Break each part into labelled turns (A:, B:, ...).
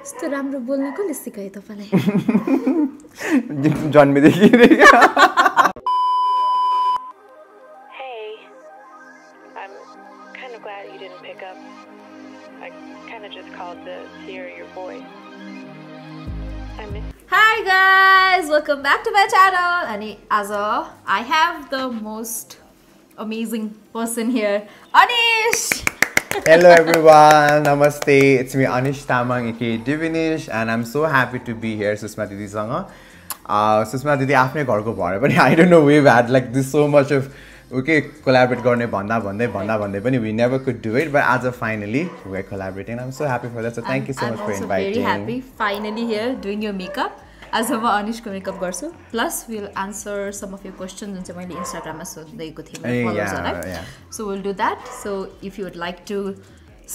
A: यस्तो राम्रो बोल्न कसले सिकायो तपाईँलाई
B: जन्मेदेखि
A: Hi guys, welcome back to my channel. Ani as I have the most amazing person here, Anish. Hello
B: everyone, Namaste. It's me Anish Tamang, aka Divinish, and I'm so happy to be here, Susma Didi Sanga. Uh, Susma Didi, ghar ko bhare pani I don't know, we've had like this so much of okay, collaborate garne bhanda भन्दै bhanda भन्दै pani we never could do it, but as of finally we're collaborating. I'm so happy for that. So thank I'm, you so I'm much for inviting. I'm also very happy
A: finally here doing your makeup. आज म अनिसको makeup गर्छु plus will answer some of you question जुन चाहिँ मैले इन्स्टाग्राममा सोध्दैको थिएँ so will do that so if you would like to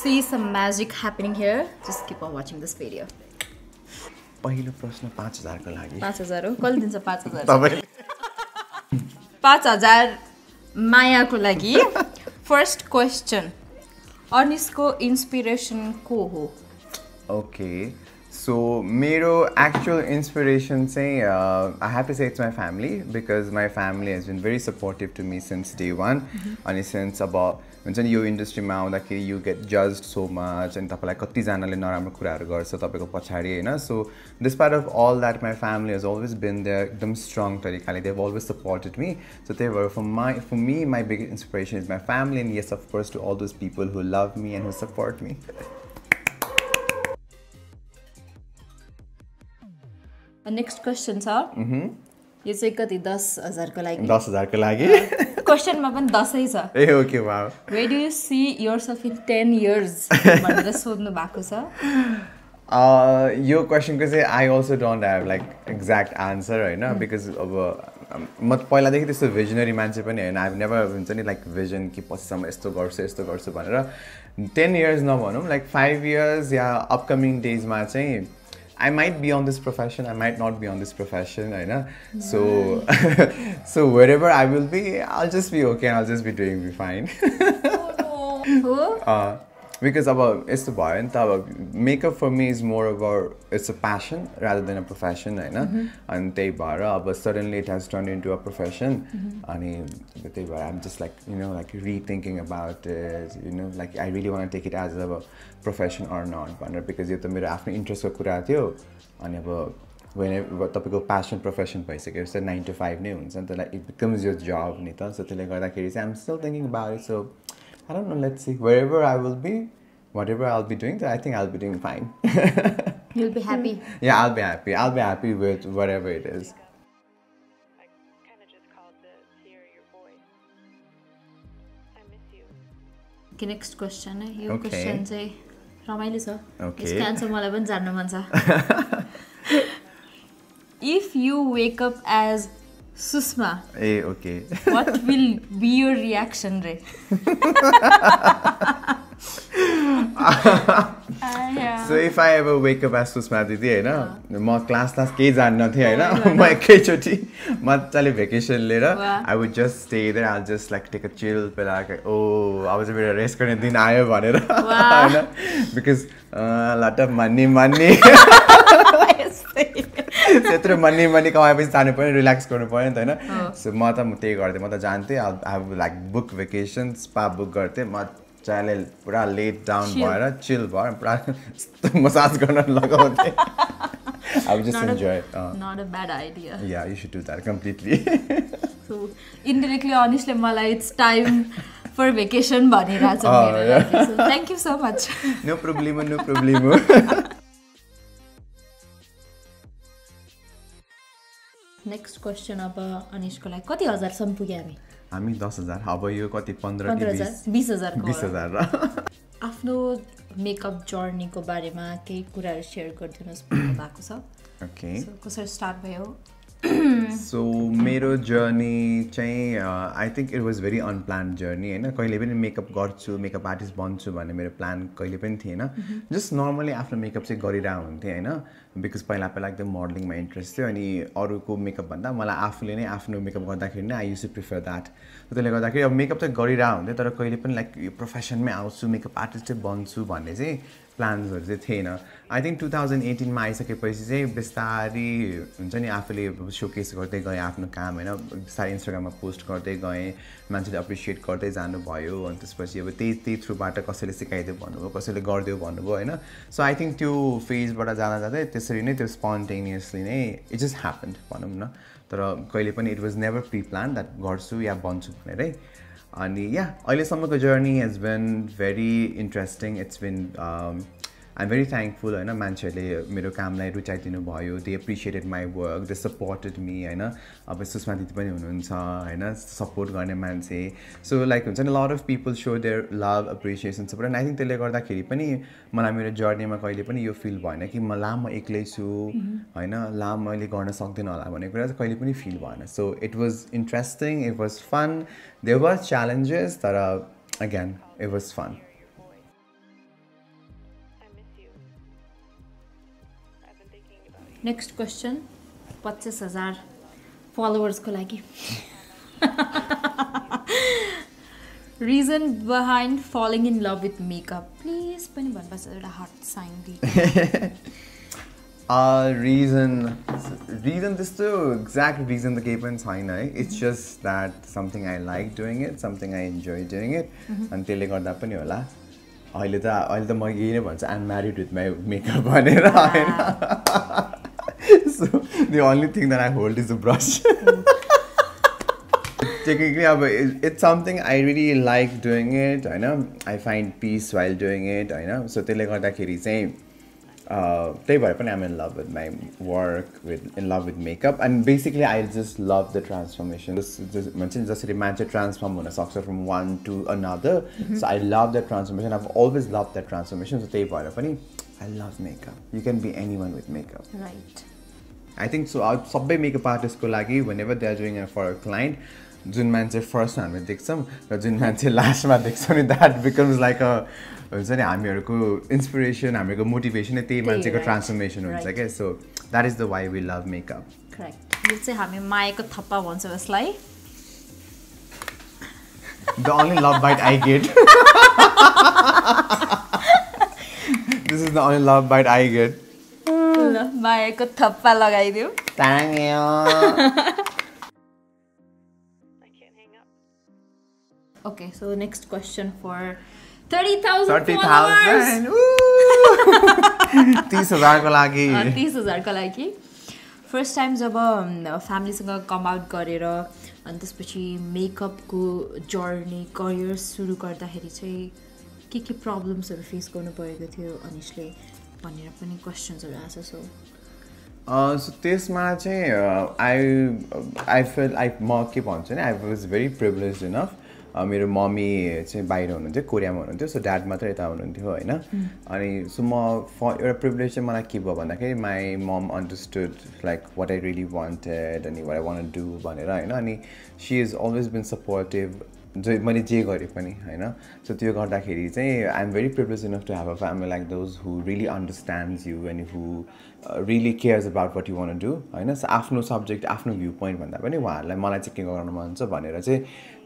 A: see some magic happening here just keep on watching this
B: video पहिलो प्रश्न पाँच हजारको लागि
A: पाँच हजार हो कहिले दिन्छ पाँच हजार पाँच हजार मायाको लागि फर्स्ट क्वेसन अनिसको इन्सपिरेसन को हो
B: okay So, mero actual inspiration say, uh, I have to say it's my family because my family has been very supportive to me since day one. And mm-hmm. since about when in your industry you get judged so much and like, of you So despite of all that, my family has always been there, them strong they've always supported me. So they were for my for me, my biggest inspiration is my family and yes, of course, to all those people who love me and who support me.
A: Next question छ यो चाहिँ कति दस हजारको लागि दस हजारको लागि क्वेसनमा पनि दसै छ
B: ए okay where
A: do you see yourself in ten years भनेर सोध्नु भएको छ
B: यो क्वेसनको चाहिँ I also don't have like exact answer होइन बिकज mm. अब um, म पहिलादेखि त्यस्तो भिजनरी मान्छे पनि होइन आई नेभर हुन्छ नि लाइक भिजन कि पछिसम्म यस्तो गर्छु यस्तो गर्छु भनेर टेन इयर्स नभनौँ लाइक फाइभ इयर्स या अपकमिङ डेजमा चाहिँ I might be on this profession, I might not be on this profession, You know. Yeah. So, so wherever I will be, I'll just be okay and I'll just be doing be fine.
A: oh, no. Who?
B: Uh, because अब यस्तो भयो नि त अब makeup for me is more about it's a passion rather than a profession होइन mm-hmm. अनि त्यही भएर अब suddenly it has turn into a profession अनि त्यही भएर आइम जस्ट like you know like rethinking about you know like I really want take it as अब प्रोफेसन अर नट भनेर बिकज यो त मेरो आफ्नो इन्ट्रेस्टको कुरा थियो अनि अब वेन तपाईँको प्यासन प्रोफेसन भइसक्यो नाइन टु फाइभ नै हुन्छ नि त लाइक इट बिकम्स यो जब नि त सो त्यसले गर्दाखेरि चाहिँ I'm still thinking about so I don't know. Let's see. Wherever I will be, whatever I'll be doing, I think I'll be doing fine.
A: You'll be happy.
B: Yeah, I'll be happy. I'll be happy with whatever it is.
A: Okay, next question. Your okay. question चाहिँ रमाइलो छ यसको answer मलाई पनि जान्नु मन छ if you wake up as Sushma ए okay what will be your reaction रे
B: so if I ever wake up as Sushma दिदी होइन म क्लास क्लास केही जान्न थिएँ होइन म एकैचोटि मजाले भेकेसन लिएर I would just stay there I just like take a chill पहिला ओ अब चाहिँ मेरो रेस्ट गर्ने दिन आयो भनेर होइन बिकज लट मान्ने मनी त्यत्रो मनी मनी कमाएपछि जानु पऱ्यो रिल्याक्स गर्नु पऱ्यो नि त होइन सो म त म त्यही गर्थेँ म त जान्थेँ अब like book vacation spa book गर्थेँ मजाले पुरा लेट डाउन भएर चिल भएर पुरा मसाज गर्न लगाउँथेँ I would just not enjoy a, it. Uh,
A: not a bad idea.
B: Yeah, you should do that completely.
A: so indirectly, honestly, Mala, it's time for vacation, Bani Raja. Oh, yeah. so thank you so much.
B: no problemo, no problem
A: next question अब अनिसको लागि कति हजारसम्म पुग्यो हामी
B: हामी दस हजार अब यो कति पन्ध्र बिस हजार बिस हजार
A: आफ्नो मेकअप जर्नीको बारेमा केही कुराहरू सेयर गरिदिनुहोस् भएको छ ओके कसरी स्टार्ट भयो सो
B: मेरो जर्नी चाहिँ I think it was very unplanned journey होइन कहिले पनि मेकअप गर्छु मेकअप आर्टिस्ट बन्छु भन्ने मेरो प्लान कहिले पनि थिएन जस्ट mm-hmm. नर्मली आफ्नो मेकअप चाहिँ गरिरहेको हुन्थेँ होइन बिकज पहिला पहिला एकदम मोडलिङमा इन्ट्रेस्ट थियो अनि अरूको भन्दा मलाई आफूले नै आफ्नो मेकअप गर्दाखेरि नै I used to prefer that त्यसले गर्दाखेरि अब मेकअप चाहिँ गरिरहेको हुन्थेँ तर कहिले पनि लाइक यो प्रोफेसनमै आउँछु मेकअप आर्टिस्टै बन्छु भन्ने चाहिँ प्लान्सहरू चाहिँ थिएन आई थिङ्क टु थाउजन्ड एटिनमा आइसकेपछि चाहिँ बिस्तारी हुन्छ नि आफूले सोकेस गर्दै गएँ आफ्नो काम होइन बिस्तारै इन्स्टाग्राममा पोस्ट गर्दै गएँ मान्छेले एप्रिसिएट गर्दै जानुभयो अनि त्यसपछि अब त्यही त्यही थ्रुबाट कसैले सिकाइदियो भन्नुभयो कसैले गरिदियो भन्नुभयो होइन सो आई थिङ्क त्यो फेजबाट जाँदा जाँदै त्यसरी नै त्यो स्पोन्टेनियसली नै इट जस्ट ह्यापन्ड भनौँ न तर कहिले पनि it was never pre plan that गर्छु या भन्छु भनेरै And yeah, Oily Summer journey has been very interesting. It's been um, I'm very thankful होइन मान्छेहरूले मेरो कामलाई रुचाइदिनु भयो they appreciated my work they supported me होइन अब सुषमा दिदी पनि हुनुहुन्छ होइन सपोर्ट गर्ने मान्छे सो लाइक हुन्छ नि lot of people so there love appreciation support and I think त्यसले गर्दाखेरि पनि मलाई मेरो जर्नीमा कहिले पनि यो फिल भएन कि म लामो एक्लै छु mm-hmm. होइन ला मैले गर्न सक्दिनँ होला भन्ने कुरा चाहिँ कहिले पनि फिल भएन so it was interesting it was fun they were challenges तर again it was fun
A: next question पच्चिस हजार फलोवर्सको लागि reason behind falling in love with makeup please पनि भन्नुपर्छ एउटा heart sign the
B: reason reason त्यस्तो एक्ज्याक्ट रिजन त केही पनि छैन है it's just that something I like doing it something I enjoy doing it अनि त्यसले गर्दा पनि होला अहिले त अहिले त म यही नै भन्छु I'm married with my makeup भनेर होइन the only thing that I hold is a brush. Technically, it's something I really like doing it. I know I find peace while doing it. I know so they got that same. Uh, I'm in love with my work, with in love with makeup, and basically I just love the transformation. Just just imagine just transform from one to another. Mm-hmm. So I love that transformation. I've always loved that transformation. So I love makeup. You can be anyone with makeup. Right. I think so सबै makeup आर्टिस्टको लागि whenever they are doing for a client जुन मान्छे फर्स्टमा हामी देख्छौँ र जुन मान्छे लास्टमा देख्छौँ नि द्याट बिकम्स लाइक अ हुन्छ नि हामीहरूको इन्सपिरेसन हामीहरूको मोटिभेसनै त्यही मान्छेको ट्रान्सफर्मेसन हुन्छ क्या so that is the why we love makeup
A: यो चाहिँ हामी मायाको थप्पा भन्छौँ यसलाई
B: the love bite I get this is the only love bite I get
A: ल मायाको थप्पा लगाइदियो okay so next question for thirty thousand तिस
B: हजारको लागि तिस
A: हजारको लागि फर्स्ट टाइम जब फ्यामिलीसँग कम आउट गरेर अनि त्यसपछि मेकअपको जर्नी करियर सुरु गर्दाखेरि चाहिँ के के प्रब्लम्सहरू फेस गर्नु परेको थियो अनिसले भनेर पनि क्वेसन्सहरू आएको सो
B: सो त्यसमा चाहिँ आई आई फिल आई म के भन्छु नि I was very privilege enough मेरो मम्मी चाहिँ बाहिर हुनुहुन्थ्यो कोरियामा हुनुहुन्थ्यो सो ड्याड मात्र यता हुनुहुन्थ्यो होइन अनि सो म फ एउटा प्रिभिलेज चाहिँ मलाई के भयो भन्दाखेरि my mom understood like what I really wanted अनि वाट आई वान डु भनेर होइन अनि she is always been supportive जे मैले जे गरेँ पनि होइन सो त्यो गर्दाखेरि चाहिँ I am very privilege enough to have a family like those who really understands you and who really cares about what you want do होइन आफ्नो सब्जेक्ट आफ्नो भ्यू पोइन्ट भन्दा पनि उहाँहरूलाई मलाई चाहिँ के गर्नु मन छ भनेर चाहिँ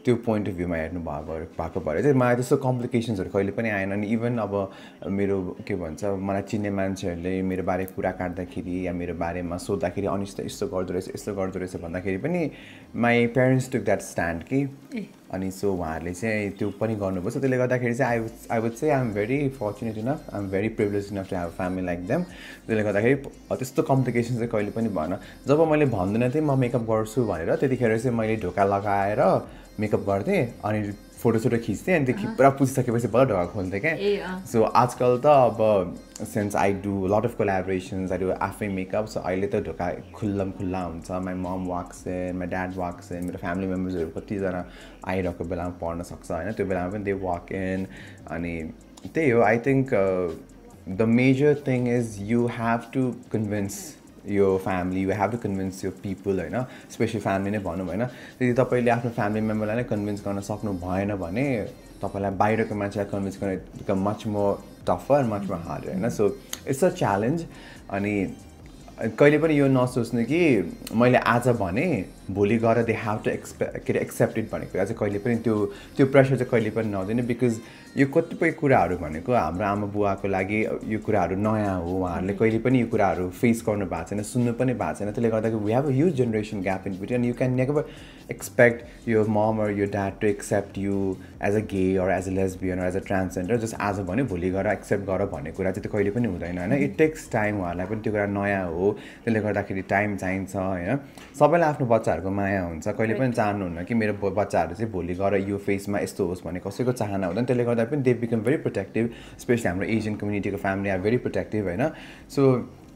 B: त्यो पोइन्ट अफ भ्यूमा हेर्नु भएको भएको भएर चाहिँ मलाई त्यस्तो कम्प्लिकेसन्सहरू कहिले पनि आएन अनि इभन अब मेरो के भन्छ मलाई चिन्ने मान्छेहरूले मेरो बारे कुरा काट्दाखेरि या मेरो बारेमा सोद्धाखेरि अनिष्ट यस्तो गर्दो रहेछ यस्तो गर्दो रहेछ भन्दाखेरि पनि my parents took that stand कि अनि सो उहाँहरूले चाहिँ त्यो पनि सो त्यसले गर्दाखेरि चाहिँ आई आई वुड चाहिँ I am very fortunate enough I am very privilege enough to have family like them त्यसले गर्दाखेरि त्यस्तो कम्प्लिकेसन चाहिँ कहिले पनि भएन जब मैले भन्दिनँ थिएँ म मेकअप गर्छु भनेर त्यतिखेर चाहिँ मैले ढोका लगाएर मेकअप गर्थेँ अनि फोटोसोटो खिच्थेँ अनि त्यो पुरा पुजिसकेपछि बल्ल ढोका खोल्थेँ क्या सो आजकल त अब since I do lot of collaborations I do आफै मेकअप सो अहिले त ढोका खुल्लम खुल्ला हुन्छ my mom walks my dad walks मेरो फ्यामिली मेम्बर्सहरू कतिजना आइरहेको बेलामा पढ्न सक्छ होइन त्यो बेलामा पनि दे वाक इन अनि त्यही हो I think the major thing is you have to convince यो family you have to convince यो पिपुल होइन स्पेसली फ्यामिली नै भनौँ होइन यदि तपाईँले आफ्नो फ्यामिली मेम्बरलाई नै कन्भिन्स गर्न सक्नु भएन भने तपाईँलाई बाहिरको मान्छेलाई कन्भिन्स गर्न much more tougher much more hard होइन सो इट्स अ च्यालेन्ज अनि कहिले पनि यो नसोच्नु कि मैले आज भने भोलि गएर दे हेभ टु एक्सपे के अरे एक्सेप्टेड भनेको चाहिँ कहिले पनि त्यो त्यो प्रेसर चाहिँ कहिले पनि नदिने बिकज यो कतिपय कुराहरू भनेको हाम्रो आमा बुवाको लागि यो कुराहरू नयाँ हो उहाँहरूले कहिले पनि यो कुराहरू फेस गर्नु भएको छैन सुन्नु पनि भएको छैन त्यसले गर्दाखेरि we have a huge generation gap in between you can never expect your mom or your dad to accept you as a gay or as a lesbian or as a transgender just आज भन्यो भोलि गएर accept गर भन्ने कुरा चाहिँ त्यो कहिले पनि हुँदैन होइन इट टेक्स टाइम उहाँहरूलाई पनि त्यो कुरा नयाँ हो त्यसले गर्दाखेरि टाइम चाहिन्छ होइन सबैलाई आफ्नो बच्चाहरूको माया हुन्छ कहिले पनि चाहनुहुन्न कि मेरो बच्चाहरू चाहिँ भोलि गएर यो फेसमा यस्तो होस् भने कसैको चाहना हुँदैन त्यसले गर्दा पनि they become very protective specially हाम्रो एसियन कम्युनिटीको फ्यामिली आर भेरी प्रोटेक्टिभ होइन सो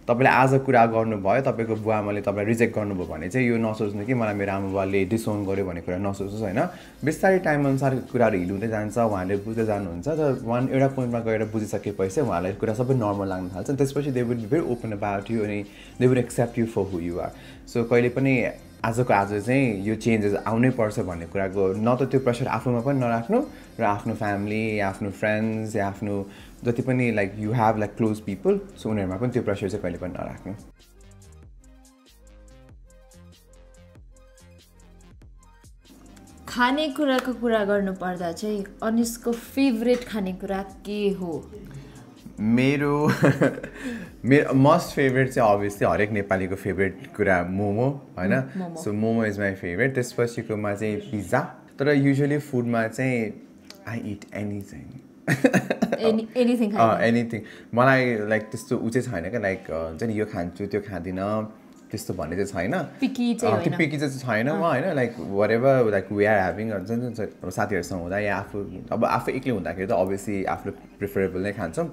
B: तपाईँले आज कुरा गर्नुभयो तपाईँको बुवा आमाले तपाईँलाई रिजेक्ट गर्नुभयो भने चाहिँ यो नसोच्नु कि मलाई मेरो आमा बुवाले डिसोन गर्यो भन्ने कुरा नसोच्नुहोस् होइन बिस्तारै टाइमअनुसार कुराहरू हिल हुँदै जान्छ उहाँले बुझ्दै जानुहुन्छ तर वान एउटा पोइन्टमा गएर बुझिसकेपछि उहाँलाई कुरा सबै नर्मल लाग्न थाल्छ त्यसपछि they would very open about you अनि they would accept you for who you're so कहिले पनि आजको आज चाहिँ यो चेन्जेस आउनै पर्छ भन्ने कुराको न त त्यो प्रेसर आफूमा पनि नराख्नु र आफ्नो फ्यामिली आफ्नो फ्रेन्ड्स या आफ्नो जति पनि like you have like close people so उनीहरूमा पनि त्यो प्रेसर चाहिँ कहिले पनि नराख्नु
A: खानेकुराको कुरा गर्नुपर्दा चाहिँ अनिसको फेभरेट खानेकुरा के हो
B: मेरो मेरो मोस्ट फेभरेट चाहिँ अभियसली हरेक नेपालीको फेभरेट कुरा मोमो होइन so momo is my favourite त्यसपछिकोमा चाहिँ पिज्जा तर युजली फुडमा चाहिँ I eat any
A: anything
B: uh, मलाई लाइक त्यस्तो ऊ चाहिँ छैन क्या लाइक uh, हुन्छ नि यो खान्छु त्यो खाँदिनँ त्यस्तो भन्ने चाहिँ छैन
A: त्यो
B: पिकी चाहिँ छैन म होइन like wherever like we are having साथीहरूसँग हुँदा या आफू अब आफू एक्लै हुँदाखेरि त अभियसली आफूले प्रिफरेबल नै खान्छौँ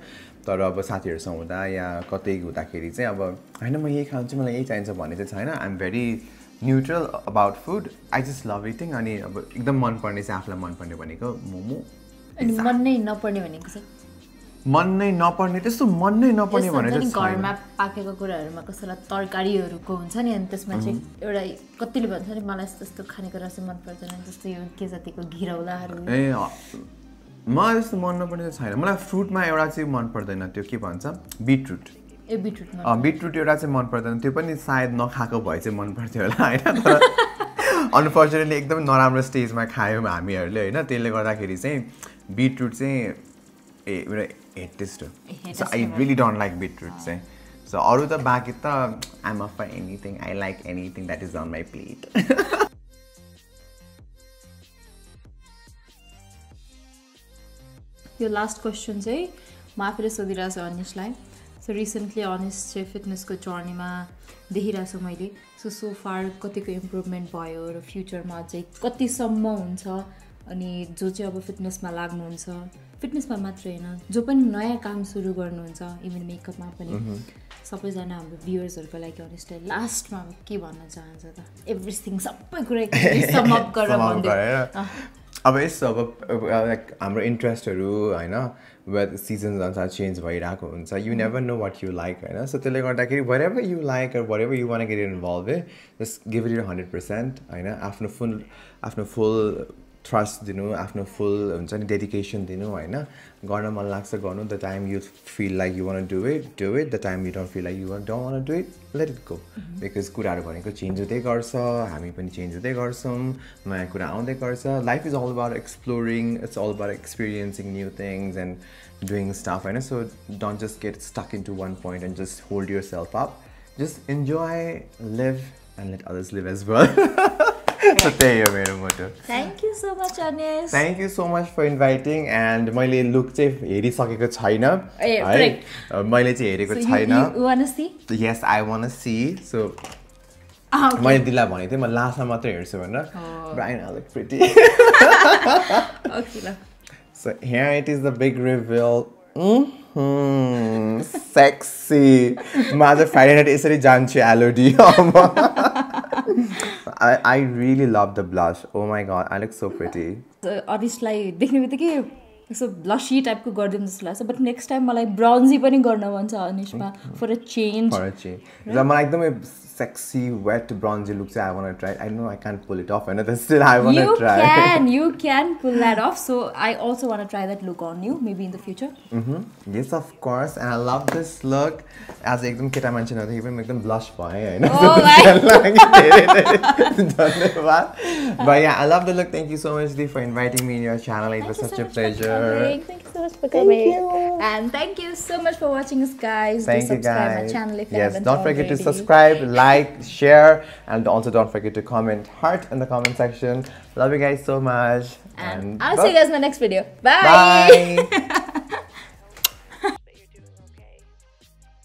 B: तर अब साथीहरूसँग हुँदा या कतै हुँदाखेरि चाहिँ अब होइन म यही खान्छु मलाई यही चाहिन्छ भन्ने चाहिँ छैन am very neutral about food I just love everything अनि अब एकदम मनपर्ने चाहिँ आफूलाई मनपर्ने भनेको मोमो
A: मन नै नपर्ने भनेको चाहिँ
B: मन नै नपर्ने त्यस्तो मन नै नपर्ने भनेर घरमा
A: पाकेको कुराहरूमा कसैलाई तरकारीहरूको हुन्छ नि अनि त्यसमा चाहिँ एउटा कतिले भन्छ नि मलाई यस्तो खानेकुरा चाहिँ मन पर्दैन जस्तो यो के जातिको घिरौलाहरू ए
B: मलाई त्यस्तो मन नपर्ने चाहिँ छैन मलाई फ्रुटमा एउटा चाहिँ मन पर्दैन त्यो के भन्छ बिटरुट ए बिटरुट बिटरुट एउटा चाहिँ मन पर्दैन त्यो पनि सायद नखाएको भए चाहिँ मन पर्थ्यो होला होइन तर अनफर्चुनेटली एकदम नराम्रो स्टेजमा खायौँ हामीहरूले होइन त्यसले गर्दाखेरि चाहिँ बिटरुट चाहिँ ए एउटा हेटेस्ट हो I really don't like beetroot चाहिँ सो अरू त बाँकी त I'm up for anything I like anything that is on my plate
A: यो लास्ट क्वेसन चाहिँ म आफैले सोधिरहेको छु अनिसलाई सो रिसेन्टली अनिस चाहिँ फिटनेसको जर्नीमा देखिरहेको छु मैले सो सो फार कतिको इम्प्रुभमेन्ट भयो र फ्युचरमा अझै कतिसम्म हुन्छ अनि जो चाहिँ अब फिटनेसमा लाग्नुहुन्छ फिटनेसमा मात्र होइन जो पनि नयाँ काम सुरु गर्नुहुन्छ इभन मेकअपमा पनि mhm. सबैजना हाम्रो भ्युवर्सहरूको लागि अनेस्टली लास्टमा के भन्न चाहन्छ त एभ्रिथिङ सबै कुरा
B: अब यसो अब लाइक हाम्रो इन्ट्रेस्टहरू होइन वेदर सिजन्स अनुसार चेन्ज भइरहेको हुन्छ you never know what you like होइन सो त्यसले गर्दाखेरि wherever you like wherever you want get involve uh just give it hundred percent होइन आफ्नो फुल आफ्नो फुल ट्रस्ट दिनु आफ्नो फुल हुन्छ नि डेडिकेसन दिनु होइन गर्न मन लाग्छ गर्नु the time you feel like you want do it do it the time you don't feel like you want don't want do it let it go because कुराहरू भनेको चेन्ज हुँदै गर्छ हामी पनि चेन्ज हुँदै गर्छौँ नयाँ कुरा आउँदै गर्छ life is all about exploring it's all about experiencing new things and doing stuff होइन so don't just get stuck in to one point and just hold yourself up just enjoy live and let others live as well so त्यही हो मेरो motto
A: thank you so much अनेस
B: thank you so much for inviting and मैले look चाहिँ हेरिसकेको छैन है मैले चाहिँ हेरेको छैन यस आई वान सी सो मैले दिदीलाई भनेको थिएँ म लास्टमा मात्रै हेर्छु भनेर ब्राइन अलग pretty so here it is the big reveal sexy म आज फ्राइडे नाइट यसरी जान्छु एलोडी I, I really love the blush. Oh my god, I look so pretty.
A: अरिसलाई देख्ने बित्तिकै यसो ब्लसी टाइपको गरिदिउँ जस्तो लाग्छ बट नेक्स्ट टाइम मलाई ब्राउन्जी पनि गर्न मन छ अनिसमा फर अ
B: चेन्ज र मलाई एकदमै sexy wet bronzy look. Say I want to try. I know I can't pull it off, and still I want to try. You can,
A: you can pull that off. So I also want to try that look on you, maybe in the future.
B: Mm-hmm. Yes, of course. And I love this look. As एकदम केटा मान्छे नहुँदा even एकदम bless भयो होइन धन्यवाद But yeah, I love the look. Thank you so much, Dee, for inviting me in your channel. It was such, such a pleasure
A: for coming. Thank you. And thank you so much for watching us, guys. Thank Do subscribe guys. my channel if yes, you haven't Don't forget already. to subscribe,
B: like, share, and also don't forget to comment heart in the comment section. Love you guys so much. And, and I'll see you guys
A: in my next video. Bye. Bye.